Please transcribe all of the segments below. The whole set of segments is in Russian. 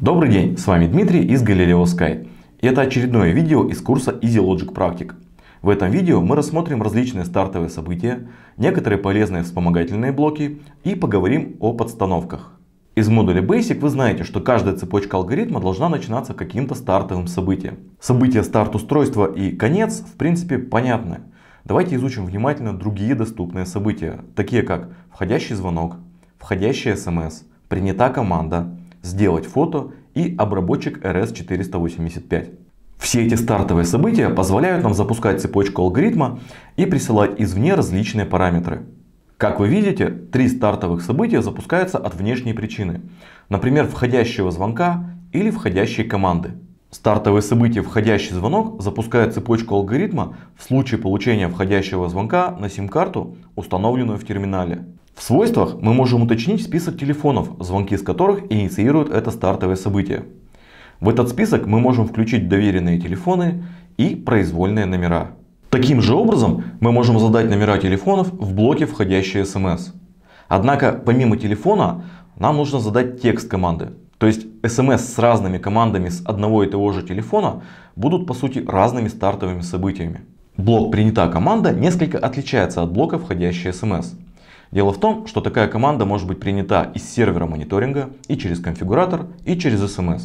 Добрый день, с вами Дмитрий из Galileo Sky. И это очередное видео из курса Easy Logic Practic. В этом видео мы рассмотрим различные стартовые события, некоторые полезные вспомогательные блоки и поговорим о подстановках. Из модуля Basic вы знаете, что каждая цепочка алгоритма должна начинаться каким-то стартовым событием. События старт устройства и конец в принципе понятны. Давайте изучим внимательно другие доступные события, такие как входящий звонок, входящий смс, эм принята команда, сделать фото и обработчик RS485. Все эти стартовые события позволяют нам запускать цепочку алгоритма и присылать извне различные параметры. Как вы видите, три стартовых события запускаются от внешней причины. Например, входящего звонка или входящей команды. Стартовое событие «Входящий звонок» запускает цепочку алгоритма в случае получения входящего звонка на сим-карту, установленную в терминале. В свойствах мы можем уточнить список телефонов, звонки из которых инициируют это стартовое событие. В этот список мы можем включить доверенные телефоны и произвольные номера. Таким же образом мы можем задать номера телефонов в блоке входящие смс. Однако помимо телефона нам нужно задать текст команды. То есть смс с разными командами с одного и того же телефона будут по сути разными стартовыми событиями. Блок «Принята команда» несколько отличается от блока «Входящие смс». Дело в том, что такая команда может быть принята из сервера мониторинга, и через конфигуратор, и через SMS.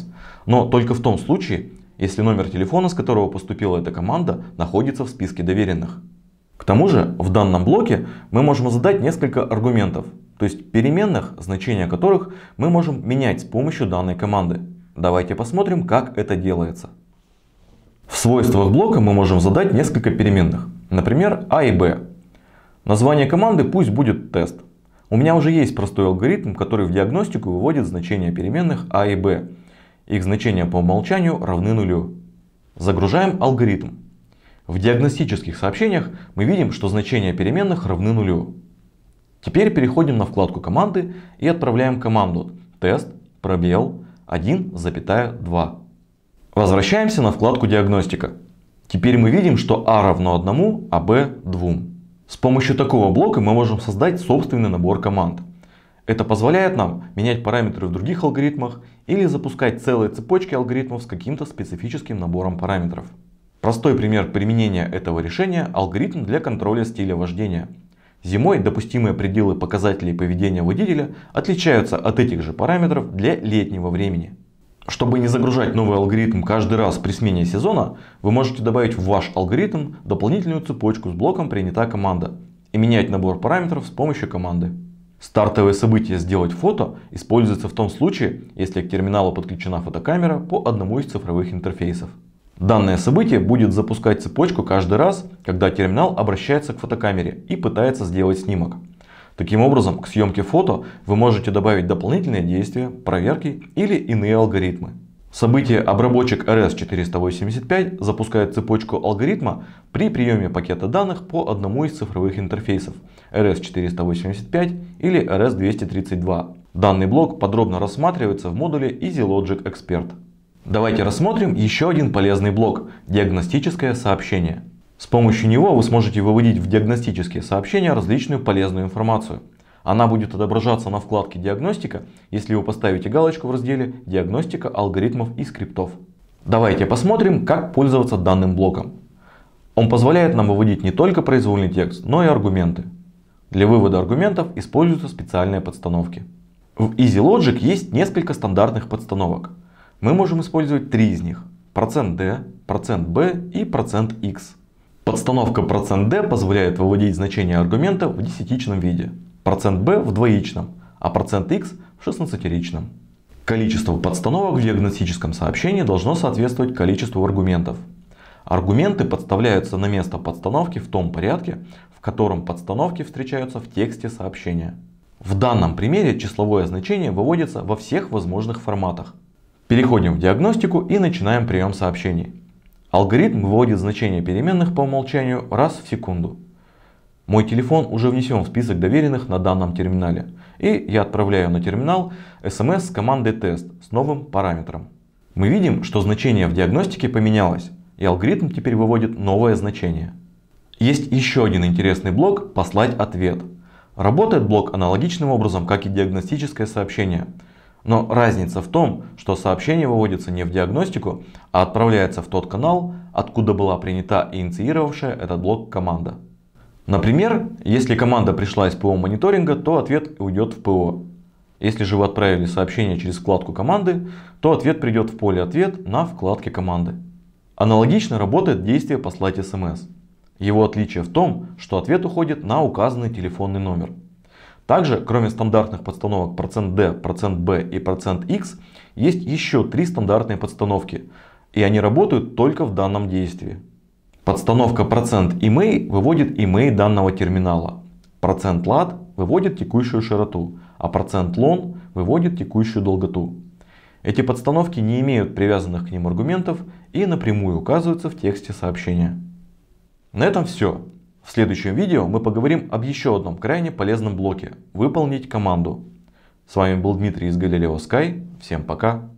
Но только в том случае, если номер телефона, с которого поступила эта команда, находится в списке доверенных. К тому же, в данном блоке мы можем задать несколько аргументов, то есть переменных, значения которых мы можем менять с помощью данной команды. Давайте посмотрим, как это делается. В свойствах блока мы можем задать несколько переменных, например, а и b, Название команды пусть будет тест. У меня уже есть простой алгоритм, который в диагностику выводит значения переменных а и b. Их значения по умолчанию равны нулю. Загружаем алгоритм. В диагностических сообщениях мы видим, что значения переменных равны нулю. Теперь переходим на вкладку команды и отправляем команду тест пробел 1,2. Возвращаемся на вкладку диагностика. Теперь мы видим, что а равно 1, а b 2. С помощью такого блока мы можем создать собственный набор команд. Это позволяет нам менять параметры в других алгоритмах или запускать целые цепочки алгоритмов с каким-то специфическим набором параметров. Простой пример применения этого решения – алгоритм для контроля стиля вождения. Зимой допустимые пределы показателей поведения водителя отличаются от этих же параметров для летнего времени. Чтобы не загружать новый алгоритм каждый раз при смене сезона, вы можете добавить в ваш алгоритм дополнительную цепочку с блоком «Принята команда» и менять набор параметров с помощью команды. Стартовое событие «Сделать фото» используется в том случае, если к терминалу подключена фотокамера по одному из цифровых интерфейсов. Данное событие будет запускать цепочку каждый раз, когда терминал обращается к фотокамере и пытается сделать снимок. Таким образом, к съемке фото вы можете добавить дополнительные действия, проверки или иные алгоритмы. Событие обработчик RS485 запускает цепочку алгоритма при приеме пакета данных по одному из цифровых интерфейсов RS485 или RS232. Данный блок подробно рассматривается в модуле EasyLogic Expert. Давайте рассмотрим еще один полезный блок – диагностическое сообщение. С помощью него вы сможете выводить в диагностические сообщения различную полезную информацию. Она будет отображаться на вкладке «Диагностика», если вы поставите галочку в разделе «Диагностика алгоритмов и скриптов». Давайте посмотрим, как пользоваться данным блоком. Он позволяет нам выводить не только произвольный текст, но и аргументы. Для вывода аргументов используются специальные подстановки. В EasyLogic есть несколько стандартных подстановок. Мы можем использовать три из них. Процент %D, процент %B и процент %X. Подстановка процент %d позволяет выводить значение аргумента в десятичном виде, процент %b в двоичном, а процент %x в шестнадцатеричном. Количество подстановок в диагностическом сообщении должно соответствовать количеству аргументов. Аргументы подставляются на место подстановки в том порядке, в котором подстановки встречаются в тексте сообщения. В данном примере числовое значение выводится во всех возможных форматах. Переходим в диагностику и начинаем прием сообщений. Алгоритм выводит значение переменных по умолчанию раз в секунду. Мой телефон уже внесен в список доверенных на данном терминале. И я отправляю на терминал SMS с командой тест с новым параметром. Мы видим, что значение в диагностике поменялось, и алгоритм теперь выводит новое значение. Есть еще один интересный блок «Послать ответ». Работает блок аналогичным образом, как и диагностическое сообщение – но разница в том, что сообщение выводится не в диагностику, а отправляется в тот канал, откуда была принята и инициировавшая этот блок команда. Например, если команда пришла из ПО мониторинга, то ответ уйдет в ПО. Если же вы отправили сообщение через вкладку команды, то ответ придет в поле «Ответ» на вкладке команды. Аналогично работает действие «Послать СМС». Его отличие в том, что ответ уходит на указанный телефонный номер – также, кроме стандартных подстановок процент %D, процент %B и процент %X, есть еще три стандартные подстановки, и они работают только в данном действии. Подстановка процент %email выводит email данного терминала, процент %lat выводит текущую широту, а процент %lon выводит текущую долготу. Эти подстановки не имеют привязанных к ним аргументов и напрямую указываются в тексте сообщения. На этом все. В следующем видео мы поговорим об еще одном крайне полезном блоке – выполнить команду. С вами был Дмитрий из Galileo Sky. Всем пока!